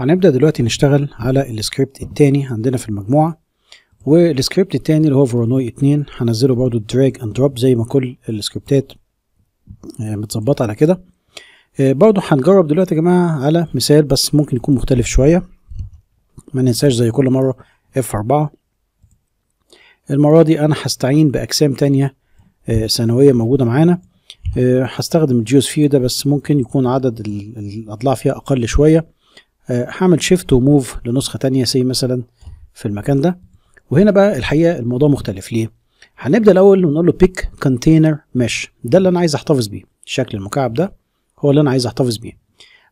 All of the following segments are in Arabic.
هنبدأ دلوقتي نشتغل على السكريبت التاني عندنا في المجموعة والسكريبت التاني اللي هو فورنوي 2 هنزله برده دراج اند دروب زي ما كل السكريبتات آه، متظبطة على كده آه، برده هنجرب دلوقتي يا جماعة على مثال بس ممكن يكون مختلف شوية ما ننساش زي كل مره اف F4 المرة دي أنا هستعين بأجسام تانية آه، ثانوية موجودة معانا هستخدم الجيوسفير ده بس ممكن يكون عدد الأضلاع فيها أقل شوية آه، هعمل شيفت وموف لنسخه ثانيه سي مثلا في المكان ده وهنا بقى الحقيقه الموضوع مختلف ليه هنبدا الاول ونقول له بيك كونتينر مش ده اللي انا عايز احتفظ بيه شكل المكعب ده هو اللي انا عايز احتفظ بيه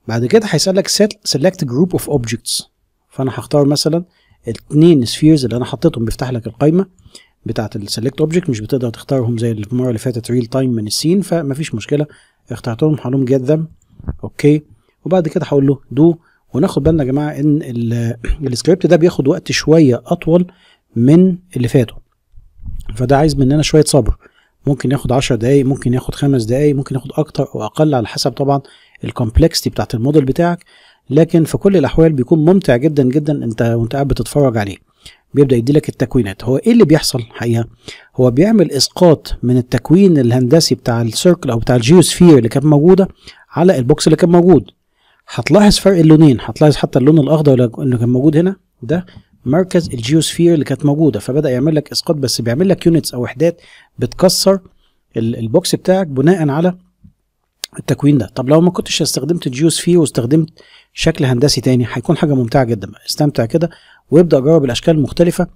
بعد كده هيسالك سيلكت جروب اوف اوبجكتس فانا هختار مثلا الاثنين سفيرز اللي انا حطيتهم بيفتح لك القايمه بتاعه السيلكت اوبجكت مش بتقدر تختارهم زي المره اللي فاتت ريل تايم من السين فمفيش مشكله اخترتهم هقول لهم جيت ذم اوكي وبعد كده هقول له دو وناخد بالنا يا جماعه ان السكريبت ده بياخد وقت شويه اطول من اللي فاتوا فده عايز مننا شويه صبر ممكن ياخد 10 دقايق ممكن ياخد خمس دقايق ممكن ياخد اكتر او اقل على حسب طبعا الكومبلكسيتي بتاعت الموديل بتاعك لكن في كل الاحوال بيكون ممتع جدا جدا انت وانت قاعد بتتفرج عليه بيبدا يديلك التكوينات هو ايه اللي بيحصل حقيقه هو بيعمل اسقاط من التكوين الهندسي بتاع السيركل او بتاع الجيوسفير اللي كانت موجوده على البوكس اللي كان موجود هتلاحظ فرق اللونين هتلاحظ حتى اللون الاخضر اللي كان موجود هنا ده مركز الجيوسفير اللي كانت موجوده فبدا يعمل لك اسقاط بس بيعمل لك يونتس او وحدات بتكسر البوكس بتاعك بناء على التكوين ده طب لو ما كنتش استخدمت الجيوسفير واستخدمت شكل هندسي تاني هيكون حاجه ممتعه جدا استمتع كده وابدا جرب الاشكال المختلفه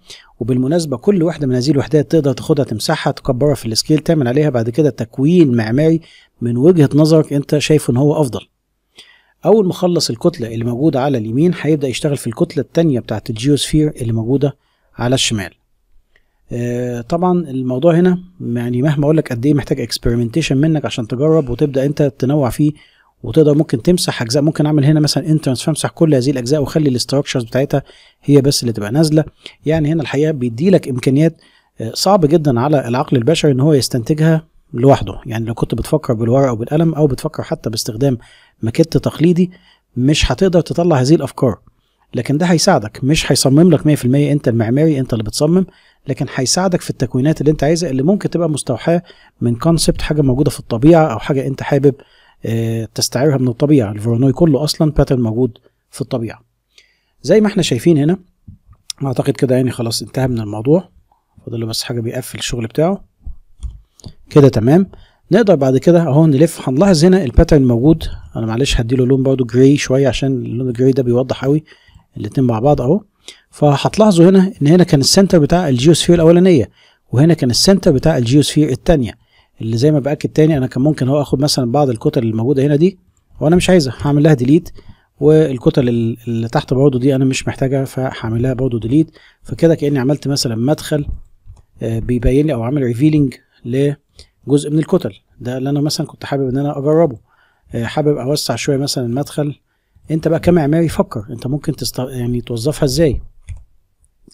وبالمناسبه كل واحده من هذه الوحدات تقدر تاخدها تمسحها تكبرها في السكيل تعمل عليها بعد كده تكوين معماري من وجهه نظرك انت شايف ان هو افضل اول ما اخلص الكتله اللي موجوده على اليمين هيبدا يشتغل في الكتله الثانيه بتاعه الجيوسفير اللي موجوده على الشمال آه، طبعا الموضوع هنا يعني مهما اقول لك قد ايه محتاج اكسبيرمنتيشن منك عشان تجرب وتبدا انت تنوع فيه وتقدر ممكن تمسح اجزاء ممكن اعمل هنا مثلا انترنس فامسح كل هذه الاجزاء واخلي الاستراكشرز بتاعتها هي بس اللي تبقى نازله يعني هنا الحقيقه بيدي لك امكانيات آه، صعب جدا على العقل البشري ان هو يستنتجها لوحده يعني لو كنت بتفكر بالورقه وبالقلم او بتفكر حتى باستخدام ماكيت تقليدي مش هتقدر تطلع هذه الافكار لكن ده هيساعدك مش هيصمم لك 100% انت المعماري انت اللي بتصمم لكن هيساعدك في التكوينات اللي انت عايزها اللي ممكن تبقى مستوحاه من كونسبت حاجه موجوده في الطبيعه او حاجه انت حابب آه، تستعيرها من الطبيعه الفورنوي كله اصلا باترن موجود في الطبيعه زي ما احنا شايفين هنا اعتقد كده يعني خلاص انتهى من الموضوع فاضل بس حاجه بيقفل الشغل بتاعه كده تمام نقدر بعد كده اهو نلف هنلاحظ هنا الباترن موجود انا معلش هديله لون برضو جراي شويه عشان اللون الجراي ده بيوضح قوي الاتنين مع بعض اهو فهتلاحظوا هنا ان هنا كان السنتر بتاع الجيوسفير الاولانيه وهنا كان السنتر بتاع الجيوسفير الثانيه اللي زي ما باكد تاني انا كان ممكن اهو اخد مثلا بعض الكتل الموجوده هنا دي وانا مش عايزها هعمل لها ديليت والكتل اللي تحت برضه دي انا مش محتاجها فهعمل لها برضه ديليت فكده كاني عملت مثلا مدخل آه، بيبين لي او عامل ريفيلنج ل جزء من الكتل ده اللي انا مثلا كنت حابب ان انا اجربه آه، حابب اوسع شويه مثلا المدخل انت بقى كمعماري فكر انت ممكن تست... يعني توظفها ازاي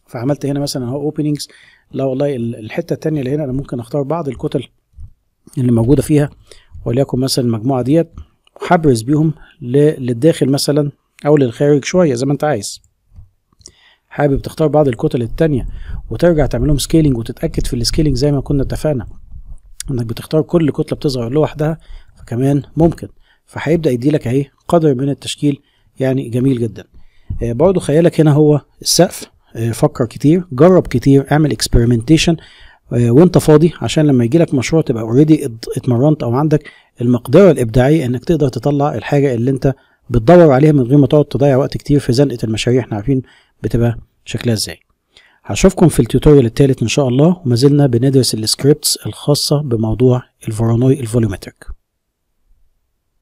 فعملت هنا مثلا اهو اوبننجز لا والله الحته الثانيه اللي هنا انا ممكن اختار بعض الكتل اللي موجوده فيها وليكن مثلا المجموعه ديت وحبرز بيهم للداخل مثلا او للخارج شويه زي ما انت عايز حابب تختار بعض الكتل الثانيه وترجع تعملهم سكيلينج وتتاكد في السكيلينج زي ما كنا اتفقنا انك بتختار كل كتله بتظهر لوحدها فكمان ممكن فهيبدا يديلك اهي قدر من التشكيل يعني جميل جدا آه برضو خيالك هنا هو السقف آه فكر كتير جرب كتير اعمل اكسبيرمنتيشن آه وانت فاضي عشان لما يجي لك مشروع تبقى اوريدي اتمرنت او عندك المقدره الابداعيه انك تقدر تطلع الحاجه اللي انت بتدور عليها من غير ما تقعد تضيع وقت كتير في زنقه المشاريع احنا عارفين بتبقى شكلها ازاي هشوفكم في التوتوريال الثالث ان شاء الله وما زلنا بندرس السكريبتس الخاصه بموضوع الفورانوي الفوليومتريك